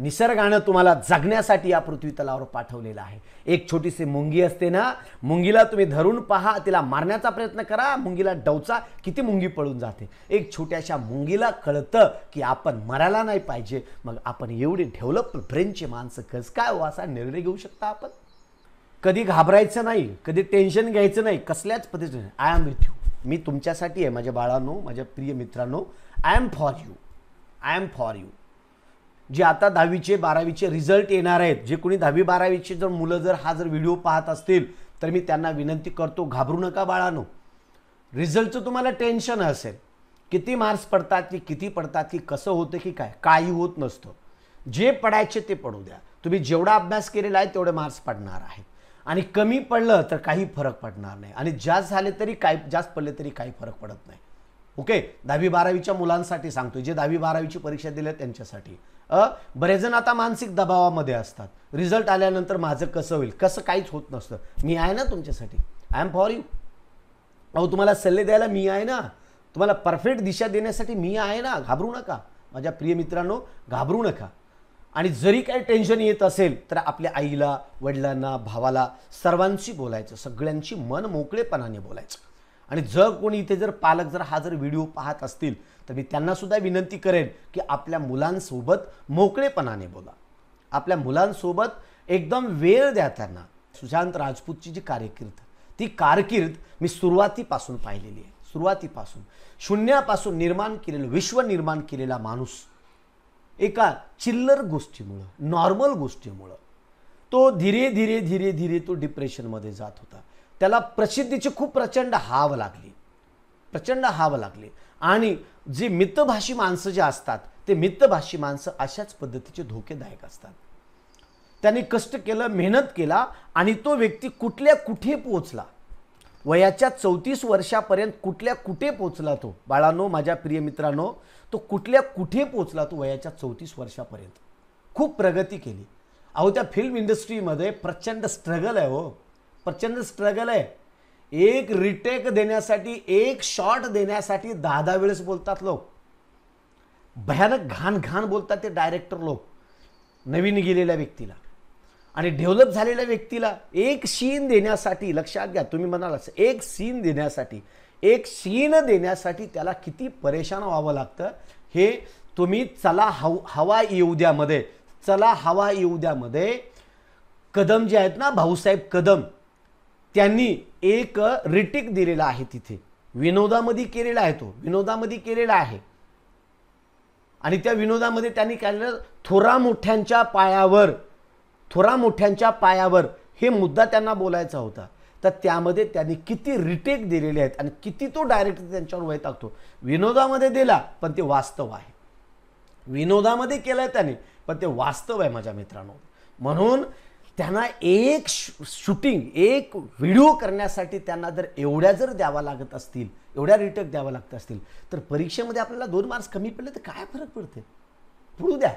निसर्गानं तुम्हाला जगण्यासाठी या पृथ्वी तलावर पाठवलेलं आहे एक छोटीशी मुंगी असते ना मुंगीला तुम्ही धरून पहा तिला मारण्याचा प्रयत्न करा मुंगीला डवचा किती मुंगी पळून जाते एक छोट्याशा मुंगीला कळतं की आपण मरायला नाही पाहिजे मग आपण एवढी डेव्हलप ब्रेनची माणसं कस काय हो असा निर्णय घेऊ शकता आपण कधी घाबरायचं नाही कधी टेन्शन घ्यायचं नाही कसल्याच पद्धतीने आय एम विथ यू मी तुमच्यासाठी आहे माझ्या बाळांनो माझ्या प्रिय मित्रांनो I am for you I am for you जे आता दहावीचे बारावीचे रिझल्ट येणार आहेत जे कोणी दहावी बारावीचे जर मुलं जर हा जर व्हिडिओ पाहत असतील तर मी त्यांना विनंती करतो घाबरू नका बाळानो रिझल्टचं तुम्हाला टेन्शन असेल किती मार्क्स पडतात की किती पडतात की कसं होतं की काय काही होत नसतं जे पडायचे ते पडू द्या तुम्ही जेवढा अभ्यास केलेला आहे तेवढे मार्क्स पडणार आहेत आणि कमी पडलं तर काही फरक पडणार नाही आणि जास्त झाले तरी काय जास्त पडले तरी काही फरक पडत नाही ओके दहावी बारावीच्या मुलांसाठी सांगतो जे दहावी बारावीची परीक्षा दिल्या त्यांच्यासाठी बरेच जण आता मानसिक दबावामध्ये असतात रिझल्ट आल्यानंतर माझं कसं होईल कसं काहीच होत नसतं मी आहे ना तुमच्यासाठी आय एम फॉर यू अहो तुम्हाला सल्ले द्यायला मी आहे ना तुम्हाला परफेक्ट दिशा देण्यासाठी मी आहे ना घाबरू नका माझ्या प्रिय मित्रांनो घाबरू नका आणि जरी काही टेन्शन येत असेल तर आपल्या आईला वडिलांना भावाला सर्वांशी बोलायचं सगळ्यांशी मन मोकळेपणाने बोलायचं आणि जर कोणी इथे जर पालक जर हा जर व्हिडिओ पाहत असतील तर मी त्यांनासुद्धा विनंती करेन की आपल्या मुलांसोबत मोकळेपणाने बोला आपल्या मुलांसोबत एकदम वेळ द्या त्यांना सुशांत राजपूतची जी कारकीर्द ती कारकीर्द मी सुरुवातीपासून पाहिलेली आहे सुरुवातीपासून शून्यापासून निर्माण केलेलं विश्व निर्माण केलेला माणूस एका चिल्लर गोष्टीमुळं नॉर्मल गोष्टीमुळं तो धीरे धीरे धीरे धीरे तो डिप्रेशनमध्ये जात होता त्याला प्रसिद्धीची खूप प्रचंड हाव लागली प्रचंड हाव लागली आणि जी मितभाषी माणसं जे असतात ते मितभाषी माणसं अशाच पद्धतीचे धोकेदायक असतात त्यांनी कष्ट केलं मेहनत केला आणि तो व्यक्ती कुठल्या कुठे पोचला वयाच्या चौतीस वर्षापर्यंत कुठल्या कुठे पोचला तो बाळानो माझ्या प्रिय मित्रांनो तो कुठल्या कुठे पोचला तो वयाच्या चौतीस वर्षापर्यंत खूप प्रगती केली अहो त्या फिल्म इंडस्ट्रीमध्ये प्रचंड स्ट्रगल आहे हो प्रचंड स्ट्रगल आहे एक रिटेक देण्यासाठी एक शॉट देण्यासाठी दहा दहा वेळेस बोलतात लोक भयानक घाण घाण बोलतात ते डायरेक्टर लोक नवीन गेलेल्या व्यक्तीला आणि डेव्हलप झालेल्या व्यक्तीला एक सीन देण्यासाठी लक्षात घ्या तुम्ही म्हणालाच एक सीन देण्यासाठी एक सीन देण्यासाठी त्याला किती परेशान व्हावं लागतं हे तुम्ही चला हव हवा येऊ द्यामध्ये चला हवा येऊ द्यामध्ये कदम जे आहेत ना भाऊसाहेब कदम त्यांनी एक रिटेक दिलेला आहे तिथे विनोदामध्ये केलेला आहे तो विनोदामध्ये केलेला आहे आणि त्या विनोदामध्ये त्यांनी केलेलं थोरा मोठ्यांच्या पायावर थोरा मोठ्यांच्या पायावर हे मुद्दा त्यांना बोलायचा होता तर त्यामध्ये त्यांनी किती रिटेक दिलेले आहेत आणि किती तो डायरेक्ट त्यांच्यावर वय टाकतो विनोदामध्ये दिला पण ते वास्तव आहे विनोदामध्ये केलं आहे त्याने पण ते वास्तव आहे माझ्या मित्रांनो म्हणून त्यांना एक शूटिंग एक व्हिडिओ करण्यासाठी त्यांना जर एवढ्या जर द्यावा लागत असतील एवढ्या रिटक द्यावा लागत असतील तर परीक्षेमध्ये आपल्याला दोन मार्क्स कमी पडले तर काय फरक पडते पुढू द्या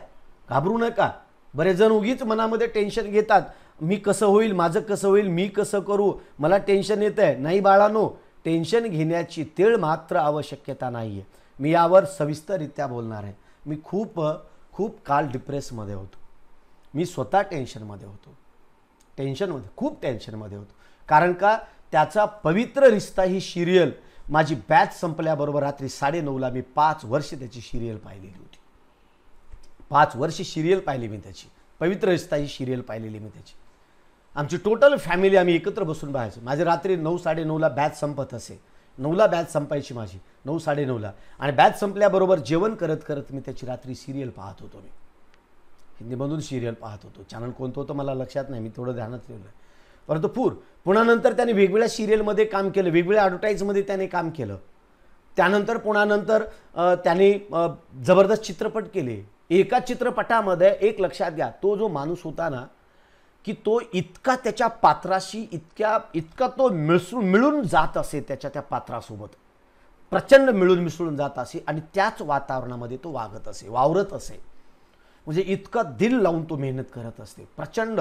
घाबरू नका बरेच जण उगीच मनामध्ये टेन्शन घेतात मी कसं होईल माझं कसं होईल मी कसं करू मला टेन्शन येतं आहे नाही बाळानो टेन्शन घेण्याची तेळ मात्र आवश्यकता नाही आहे मी यावर सविस्तररित्या बोलणार आहे मी खूप खूप काल डिप्रेसमध्ये होतो मी स्वतः टेन्शनमध्ये होतो टेन्शनमध्ये खूप टेन्शनमध्ये होतो कारण का त्याचा पवित्र रिश्ता ही सिरियल माझी बॅच संपल्याबरोबर रात्री साडेनऊला मी पाच वर्ष त्याची सिरियल पाहिलेली होती पाच वर्ष सिरियल पाहिली मी त्याची पवित्र रिश्ता ही सिरियल पाहिलेली मी त्याची आमची टोटल फॅमिली आम्ही एकत्र बसून पाहायचो माझी रात्री नऊ साडेनऊला बॅच संपत असे नऊला बॅच संपायची माझी नऊ साडेनऊला आणि बॅच संपल्याबरोबर जेवण करत करत मी त्याची रात्री सिरियल पाहत होतो मी हिंदीमधून सिरियल पाहत होतो चॅनल कोणतं होतं मला लक्षात नाही मी थोडं ध्यानात ठेवलं परंतु पूर पुन्हा नंतर त्याने वेगवेगळ्या सिरियलमध्ये काम केलं वेगवेगळ्या ॲडव्हर्टाईजमध्ये त्याने काम केलं त्यानंतर पुन्हा नंतर त्याने जबरदस्त चित्रपट केले एका चित्रपटामध्ये एक लक्षात घ्या तो जो माणूस होता ना की तो इतका त्याच्या पात्राशी इतक्या इतका तो मिसळून मिळून जात असे त्याच्या त्या पात्रासोबत प्रचंड मिळून मिसळून जात असे आणि त्याच वातावरणामध्ये तो वागत असे वावरत असे म्हणजे इतका दिल लावून तो मेहनत करत असते प्रचंड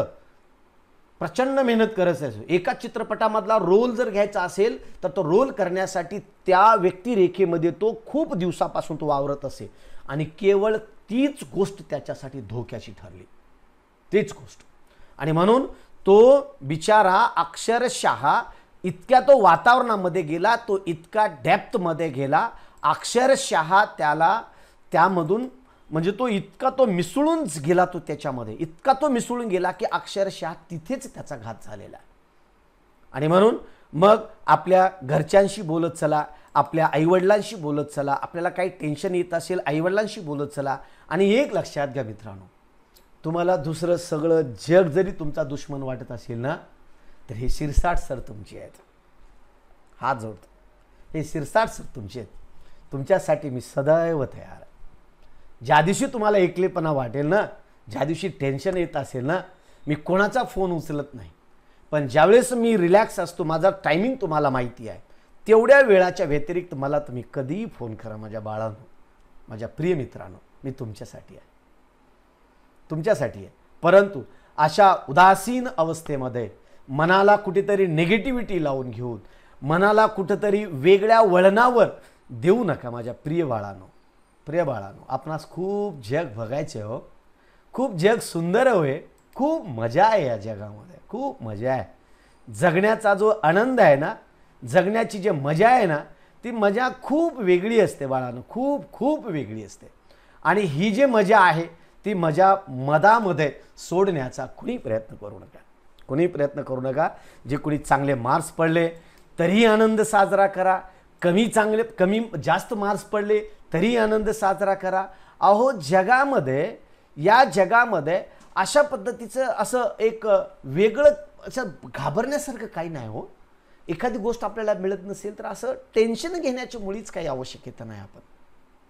प्रचंड मेहनत करत असतो एका चित्रपटामधला रोल जर घ्यायचा असेल तर तो रोल करण्यासाठी त्या व्यक्तिरेखेमध्ये तो खूप दिवसापासून तो वावरत असे आणि केवळ तीच गोष्ट त्याच्यासाठी धोक्याची ठरली तीच गोष्ट आणि म्हणून तो बिचारा अक्षरशः इतक्या तो वातावरणामध्ये गेला तो इतका डेप्थमध्ये गेला अक्षरशः त्याला त्यामधून म्हणजे तो इतका तो मिसळूनच गेला तो त्याच्यामध्ये इतका तो मिसळून गेला की अक्षरशः तिथेच त्याचा घात झालेला आणि म्हणून मग आपल्या घरच्यांशी बोलत चला आपल्या आईवडिलांशी बोलत चला आपल्याला काही टेन्शन येत असेल आईवडिलांशी बोलत चला आणि एक लक्षात घ्या मित्रांनो तुम्हाला दुसरं सगळं जग जरी तुमचा दुश्मन वाटत असेल ना तर हे शिरसाट सर तुमची आहेत हा जोडतो हे शिरसाट सर तुमचे आहेत तुमच्यासाठी मी सदैव तयार ज्या दिवशी तुम्हाला एकलेपणा वाटेल ना ज्या दिवशी टेन्शन येत असेल ना मी कोणाचा फोन उचलत नाही पण ज्यावेळेस मी रिलॅक्स असतो माझा टायमिंग तुम्हाला माहिती आहे तेवढ्या वेळाच्या व्यतिरिक्त मला तुम्ही कधीही फोन करा माझ्या बाळांनो माझ्या प्रिय मित्रांनो मी तुमच्यासाठी आहे तुमच्यासाठी आहे परंतु अशा उदासीन अवस्थेमध्ये मनाला कुठेतरी नेगेटिव्हिटी लावून घेऊन मनाला कुठंतरी वेगळ्या वळणावर देऊ नका माझ्या प्रिय बाळांनो प्रिय बाळानो आपणास खूप जग बघायचे हो खूप जग सुंदर होय खूप मजा आहे या जगामध्ये खूप मजा आहे जगण्याचा जो आनंद आहे ना जगण्याची जी मजा आहे ना ती मजा खूप वेगळी असते बाळानो खूप खूप वेगळी असते आणि ही जी मजा आहे ती मजा मधामध्ये सोडण्याचा कुणी प्रयत्न करू नका कुणी प्रयत्न करू नका जे कोणी चांगले मार्क्स पडले तरीही आनंद साजरा करा कमी चांगले कमी जास्त मार्क्स पडले तरी आनंद साजरा करा अहो जगामध्ये या जगामध्ये अशा पद्धतीचं असं एक वेगळं असं घाबरण्यासारखं काही नाही हो एखादी गोष्ट आपल्याला मिळत नसेल तर असं टेन्शन घेण्याची मुळीच काही आवश्यकता नाही आपण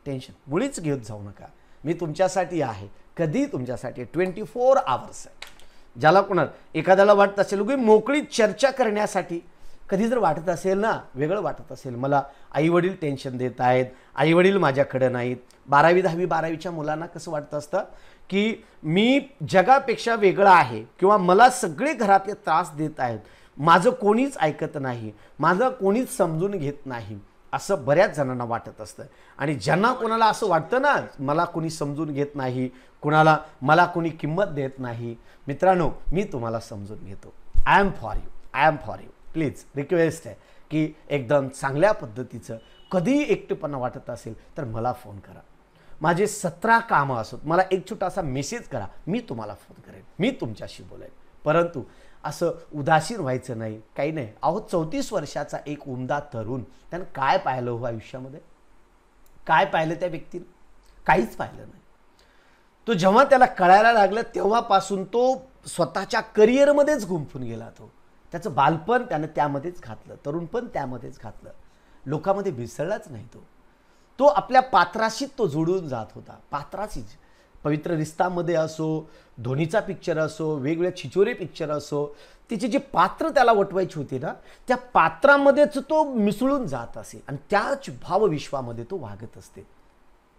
टेन्शन मुळीच घेत जाऊ नका मी तुमच्यासाठी आहे कधी तुमच्यासाठी ट्वेंटी फोर आवर्स आहे ज्याला कोणाला एखाद्याला वाटत असेल की मोकळी चर्चा करण्यासाठी कधी जर वाटत असेल ना वेगळं वाटत असेल मला आईवडील टेन्शन देत आहेत आईवडील माझ्याकडे नाहीत बारावी दहावी बारावीच्या मुलांना कसं वाटतं असतं की मी जगापेक्षा वेगळं आहे किंवा मला सगळे घरातले त्रास देत आहेत माझं कोणीच ऐकत नाही माझं कोणीच समजून घेत नाही असं बऱ्याच जणांना वाटत असतं आणि ज्यांना कोणाला असं वाटतं ना मला कोणी समजून घेत नाही कुणाला मला कोणी किंमत देत नाही मित्रांनो मी तुम्हाला समजून घेतो I am for you I am for you please request आहे की एकदम चांगल्या पद्धतीचं कधी एकटेपणा वाटत असेल तर मला फोन करा माझे सतरा कामं असोत मला एक छोटासा मेसेज करा मी तुम्हाला फोन करेन मी तुमच्याशी बोलेन परंतु असं उदासीन व्हायचं नाही काही नाही अहो चौतीस वर्षाचा एक उमदा तरुण त्यानं काय पाहिलं हो आयुष्यामध्ये काय पाहिलं त्या व्यक्तीनं काहीच पाहिलं नाही तो जेव्हा त्याला कळायला लागलं तेव्हापासून तो स्वतःच्या करिअरमध्येच गुंफून गेला तो त्याचं बालपण त्यानं त्यामध्येच घातलं तरुणपण त्यामध्येच घातलं लोकांमध्ये भिसळलाच नाही तो तो आपल्या पात्राशीच तो जुळून जात होता पात्राशीच पवित्र रिस्तामध्ये असो धोनीचा पिक्चर असो वेगवेगळ्या छिचोरे पिक्चर असो तिची जी पात्र त्याला वटवायची होती ना त्या पात्रामध्येच तो मिसळून जात असे आणि त्याच भावविश्वामध्ये तो वागत असते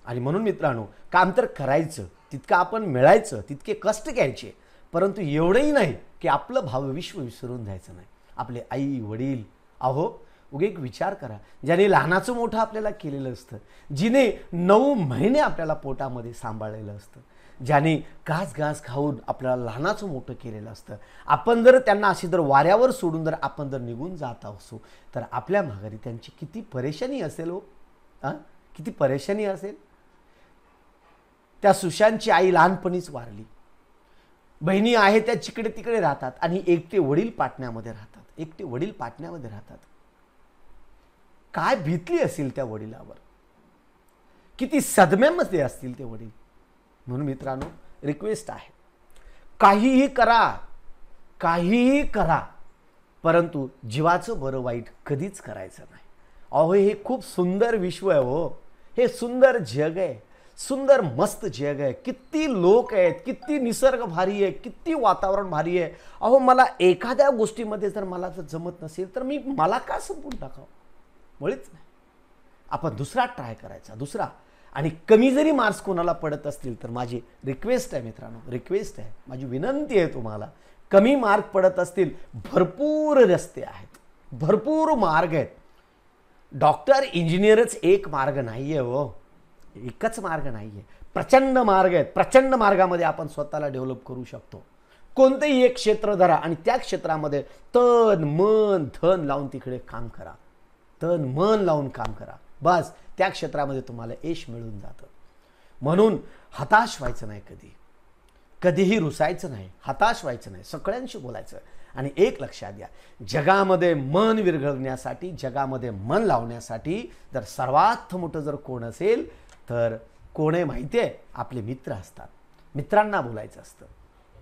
आणि म्हणून मित्रांनो काम तर करायचं तितकं आपण मिळायचं तितके कष्ट घ्यायचे परंतु एवढंही नाही की आपलं भावविश्व विसरून जायचं नाही आपले आई वडील अहो उगे एक विचार करा ज्याने लहानाचं मोठं आपल्याला केलेलं असतं जिने नऊ महिने आपल्याला पोटामध्ये सांभाळलेलं असतं ज्याने घास घास खाऊन आपल्याला लहानाचं मोठं केलेलं असतं आपण जर त्यांना अशी जर वाऱ्यावर सोडून जर आपण जर निघून जात असू तर आपल्या माघारी त्यांची किती परेशानी असेल हो किती परेशानी असेल त्या सुशांतची आई लहानपणीच वारली बहिणी आहे त्या जिकडे तिकडे राहतात आणि एकटे वडील पाटण्यामध्ये राहतात एकटे वडील पाटण्यामध्ये राहतात काय भीतली असेल त्या वडिलावर किती सदम्यामध्ये असतील ते वडील म्हणून मित्रांनो रिक्वेस्ट आहे काहीही करा काहीही करा परंतु जीवाचं बरं वाईट कधीच करायचं नाही अहो हे खूप सुंदर विश्व आहे हो हे सुंदर जग आहे सुंदर मस्त जग आहे किती लोक आहेत किती निसर्ग भारी आहे किती वातावरण भारी आहे अहो मला एखाद्या गोष्टीमध्ये जर मला जर जमत नसेल तर मी मला का संपून टाकावं मुळीच नाही आपण दुसरा ट्राय करायचा दुसरा आणि कमी जरी मार्क्स कोणाला पडत असतील तर माझी रिक्वेस्ट आहे मित्रांनो रिक्वेस्ट आहे माझी विनंती आहे तुम्हाला कमी मार्क पडत असतील भरपूर रस्ते आहेत भरपूर मार्ग आहेत डॉक्टर इंजिनियरच एक मार्ग नाही आहे हो एकच मार्ग नाही आहे प्रचंड मार्ग आहेत प्रचंड मार्गामध्ये आपण स्वतःला डेव्हलप करू शकतो कोणतंही एक क्षेत्र धरा आणि त्या क्षेत्रामध्ये तन मन धन लावून तिकडे काम करा तन मन लावून काम करा बस त्या क्षेत्रामध्ये तुम्हाला यश मिळून जातं म्हणून हताश व्हायचं नाही कधी कधीही रुसायचं नाही हताश व्हायचं नाही सगळ्यांशी बोलायचं आणि एक लक्षात घ्या जगामध्ये मन विरघळण्यासाठी जगामध्ये मन लावण्यासाठी जर सर्वात मोठं जर कोण असेल तर कोण आहे माहिती आहे आपले मित्र असतात मित्रांना बोलायचं असतं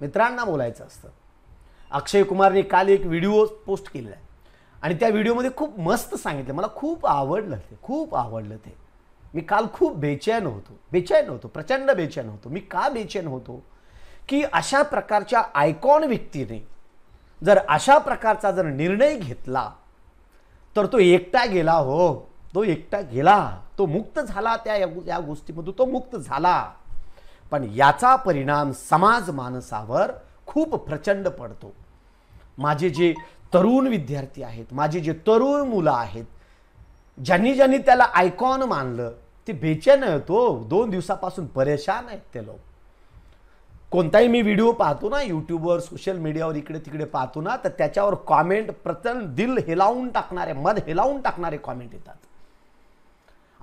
मित्रांना बोलायचं असतं अक्षय कुमारने काल एक व्हिडिओ पोस्ट केलेला आहे आणि त्या व्हिडिओमध्ये खूप मस्त सांगितलं मला खूप आवडलं ते खूप आवडलं ते मी काल खूप बेचैन होतो बेचैन होतो प्रचंड बेचैन होतो मी का बेचैन होतो की अशा प्रकारच्या आयकॉन व्यक्तीने जर अशा प्रकारचा जर निर्णय घेतला तर तो एकटा गेला हो तो एकटा गेला तो मुक्त झाला त्या या गोष्टीमधून तो मुक्त झाला पण याचा परिणाम समाज मानसावर खूप प्रचंड पडतो माझे जे तरुण विद्यार्थी आहेत माझे जे तरुण मुलं आहेत ज्यांनी ज्यांनी त्याला आयकॉन मानलं ते बेचैन आहे तो हो. दोन दिवसापासून परेशान आहेत ते लोक कोणताही मी व्हिडिओ पाहतो ना यूट्यूबवर सोशल मीडियावर इकडे तिकडे पाहतो ना तर त्याच्यावर कॉमेंट प्रचंड दिल हेलावून टाकणारे मध हेलावून टाकणारे कॉमेंट येतात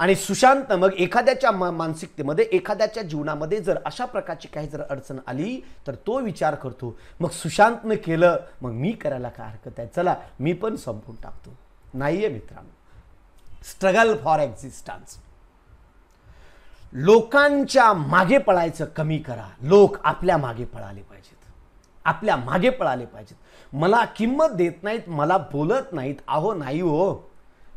आणि सुशांत मग एखाद्याच्या मानसिकतेमध्ये एखाद्याच्या जीवनामध्ये जर अशा प्रकारची काही जर अडचण आली तर तो विचार करतो मग सुशांतनं केलं मग मी करायला काय हरकत आहे चला मी पण संपून टाकतो नाही आहे मित्रांनो स्ट्रगल फॉर एक्झिस्टन्स लोकांच्या मागे पळायचं कमी करा लोक आपल्या मागे पळाले पाहिजेत आपल्या मागे पळाले पाहिजेत मला किंमत देत नाहीत मला बोलत नाहीत आहो नाही हो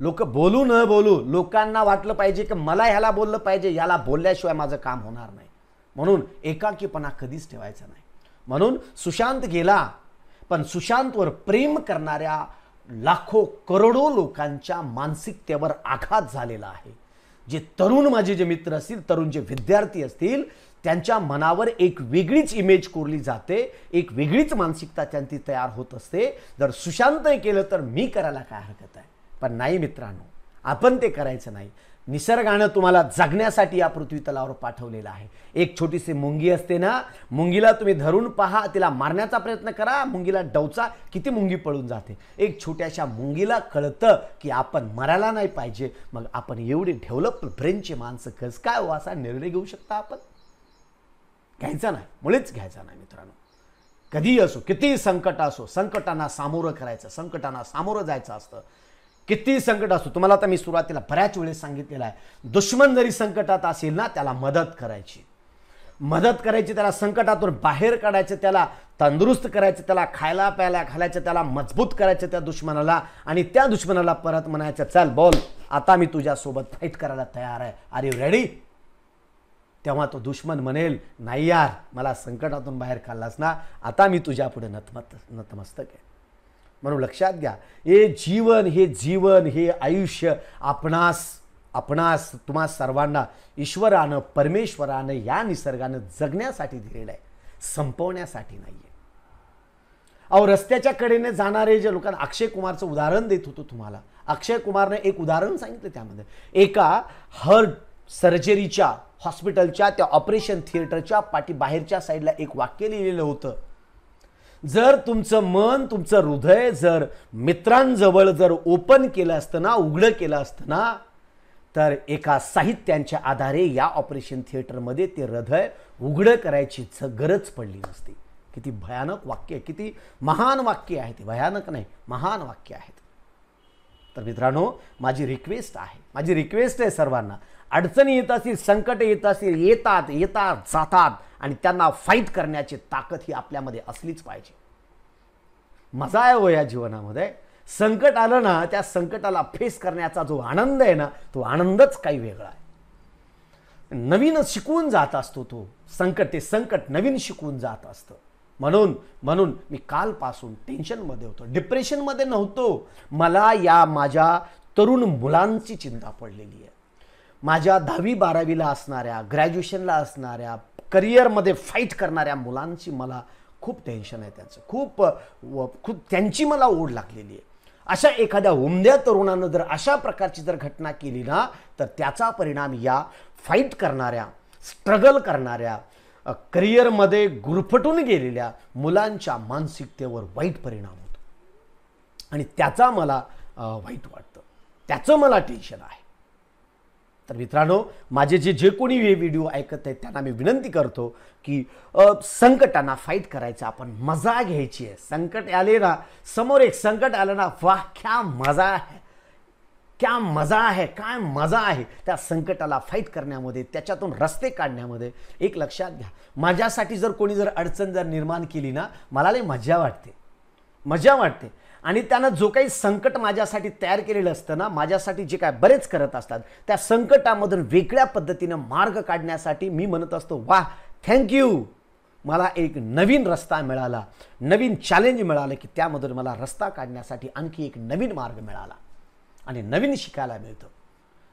लोक बोलू न बोलू लोकांना वाटलं पाहिजे की मला ह्याला बोललं पाहिजे याला बोलल्याशिवाय माझं काम होणार नाही म्हणून एकाकीपणा कधीच ठेवायचा नाही म्हणून सुशांत गेला पण सुशांतवर प्रेम करणाऱ्या लाखो करोडो लोकांच्या मानसिकतेवर आघात झालेला आहे जे तरुण माझे जे मित्र असतील तरुण जे विद्यार्थी असतील त्यांच्या मनावर एक वेगळीच इमेज कोरली जाते एक वेगळीच मानसिकता त्यांची तयार होत असते जर सुशांतही केलं तर मी करायला काय हरकत आहे पण नाही मित्रांनो आपण ते करायचं नाही निसर्गानं तुम्हाला जगण्यासाठी या पृथ्वी तलावर पाठवलेलं आहे एक छोटीशी मुंगी असते ना मुंगीला तुम्ही धरून पहा तिला मारण्याचा प्रयत्न करा मुंगीला डवचा किती मुंगी पळून जाते एक छोट्याशा मुंगीला कळतं की आपण मरायला नाही पाहिजे मग आपण एवढी डेव्हलप ब्रेनचे माणसं कस काय हो असा निर्णय घेऊ शकता आपण घ्यायचा नाही मुळेच घ्यायचा नाही मित्रांनो कधीही असो कितीही संकट असो संकटांना सामोरं करायचं संकटांना सामोरं जायचं असतं कितीही संकट असो तुम्हाला आता मी सुरुवातीला बऱ्याच वेळेस सांगितलेलं आहे दुश्मन जरी संकटात असेल ना त्याला मदत करायची मदत करायची त्याला संकटातून बाहेर काढायचं त्याला तंदुरुस्त करायचं त्याला खायला प्यायला घालायचं त्याला मजबूत करायचं त्या दुश्मनाला आणि त्या दुश्मनाला परत म्हणायचं चल बोल आता मी तुझ्यासोबत फाईट करायला तयार आहे आर यू रेडी तेव्हा तो दुश्मन म्हणेल नाही यार मला संकटातून बाहेर काढलास ना आता मी तुझ्या पुढे नतमत नतमस्तक आहे म्हणून लक्षात घ्या हे जीवन हे जीवन हे आयुष्य आपणास आपणास तुम्हा सर्वांना ईश्वरानं परमेश्वरानं या निसर्गानं जगण्यासाठी दिलेलं आहे संपवण्यासाठी नाही अहो रस्त्याच्या कडेने जाणारे जे लोकांना अक्षय कुमारचं उदाहरण देत होतो तुम्हाला अक्षय कुमारने एक उदाहरण सांगितलं त्यामध्ये एका हर्ट सर्जरीच्या हॉस्पिटलच्या त्या ऑपरेशन थिएटरच्या पाठी बाहेरच्या साईडला एक वाक्य लिहिलेलं होतं जर तुमचं मन तुमचं हृदय जर मित्रांजवळ जर ओपन केलं असतं ना उघडं केलं असतं ना तर एका साहित्यांच्या आधारे या ऑपरेशन थिएटरमध्ये ते हृदय उघडं करायची गरज पडली नसती किती भयानक वाक्य आहे किती महान वाक्य आहे ते भयानक नाही महान वाक्य आहेत तर मित्रांनो माझी रिक्वेस्ट आहे माझी रिक्वेस्ट आहे सर्वांना अडचणी येत असतील संकट येत असतील येतात येतात जातात आणि त्यांना फाईट करण्याची ताकद ही आपल्यामध्ये असलीच पाहिजे मजा आहे हो या जीवनामध्ये संकट आलं ना त्या संकटाला फेस करण्याचा जो आनंद आहे ना तो आनंदच काही वेगळा आहे नवीन शिकवून जात असतो तो संकट ते संकट नवीन शिकवून जात असतं म्हणून म्हणून मी कालपासून टेन्शनमध्ये होतो डिप्रेशनमध्ये नव्हतो मला या माझ्या तरुण मुलांची चिंता पडलेली आहे माझ्या दहावी बारावीला असणाऱ्या ग्रॅज्युएशनला असणाऱ्या करिअरमध्ये फाईट करणाऱ्या मुलांची मला खूप टेन्शन आहे त्यांचं खूप खूप त्यांची मला ओढ लागलेली आहे अशा एखाद्या उमद्या तरुणानं जर अशा प्रकारची जर घटना केली ना तर त्याचा परिणाम या फाईट करणाऱ्या स्ट्रगल करणाऱ्या करिअरमध्ये गुरफटून गेलेल्या मुलांच्या मानसिकतेवर वाईट परिणाम होतो आणि त्याचा मला वाईट वाटतं त्याचं मला टेन्शन आहे तर मित्रांनो माझे जे जे कोणी हे व्हिडिओ ऐकत आहेत त्यांना मी विनंती करतो की संकटांना फाईट करायचं आपण मजा घ्यायची आहे संकट आले ना समोर एक संकट आलं ना वा क्या मजा आहे क्या मजा आहे काय मजा आहे त्या संकटाला फाईट करण्यामध्ये त्याच्यातून रस्ते काढण्यामध्ये एक लक्षात घ्या माझ्यासाठी जर कोणी जर अडचण जर निर्माण केली ना मला लय मजा वाटते मजा वाटते आणि त्यानं जो काही संकट माझ्यासाठी तयार केलेलं असतं ना माझ्यासाठी जे काय बरेच करत असतात त्या संकटामधून वेगळ्या पद्धतीनं मार्ग काढण्यासाठी मी म्हणत असतो वा थँक्यू मला एक नवीन रस्ता मिळाला नवीन चॅलेंज मिळालं की त्यामधून मला रस्ता काढण्यासाठी आणखी एक नवीन मार्ग मिळाला आणि नवीन शिकायला मिळतं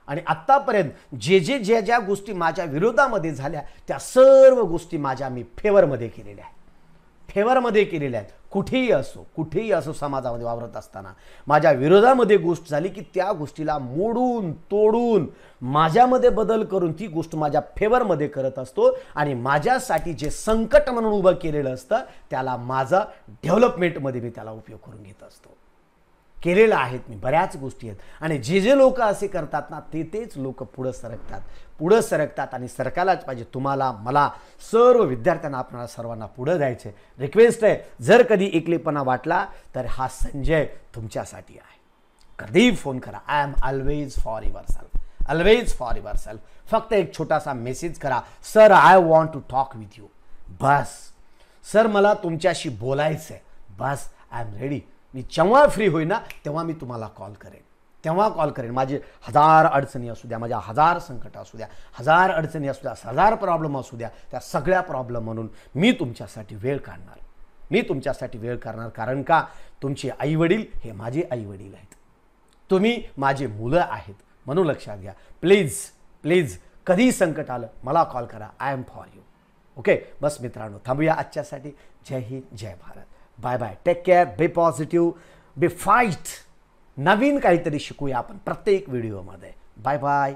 आणि आत्तापर्यंत जे जे ज्या ज्या गोष्टी माझ्या विरोधामध्ये झाल्या त्या सर्व गोष्टी माझ्या मी फेवरमध्ये केलेल्या आहेत फेवरमध्ये केलेल्या आहेत कुठेही असो कुठेही असो समाजामध्ये वावरत असताना माझ्या विरोधामध्ये गोष्ट झाली की त्या गोष्टीला मोडून तोडून माझ्यामध्ये बदल करून ती गोष्ट माझ्या फेवरमध्ये करत असतो आणि माझ्यासाठी जे संकट म्हणून उभं केलेलं असतं त्याला माझा डेव्हलपमेंटमध्ये मी त्याला उपयोग करून घेत असतो केलेलं आहेत मी बऱ्याच गोष्टी आहेत आणि जे जे लोक असे करतात ना ते तेच लोक पुढं सरकतात पुढं सरकतात आणि सरकायलाच पाहिजे तुम्हाला मला सर्व विद्यार्थ्यांना आपणाला सर्वांना पुढं द्यायचं आहे रिक्वेस्ट आहे जर कधी एकलेपणा वाटला तर हा संजय तुमच्यासाठी आहे कधीही फोन करा I am always for yourself always for yourself फक्त एक छोटासा मेसेज करा sir I want to talk with you बस सर मला तुमच्याशी बोलायचं आहे बस आय एम रेडी मी जेव्हा फ्री होईन ना तेव्हा मी तुम्हाला कॉल करेन तेव्हा कॉल करेन माझे हजार अडचणी असू द्या माझ्या हजार संकट असू द्या हजार अडचणी असू द्या हजार प्रॉब्लेम असू द्या त्या सगळ्या प्रॉब्लेम म्हणून मी तुमच्यासाठी वेळ काढणार मी तुमच्यासाठी वेळ करणार कारण का तुमचे आईवडील हे माझे आईवडील आहेत तुम्ही माझे मुलं आहेत म्हणून लक्षात घ्या प्लीज प्लीज कधी संकट आलं मला कॉल करा I am for you okay बस मित्रांनो थांबूया आजच्यासाठी जय हिंद जय Bharat bye bye take care be positive be fight नवीन काहीतरी शिकूया आपण प्रत्येक व्हिडिओमध्ये बाय बाय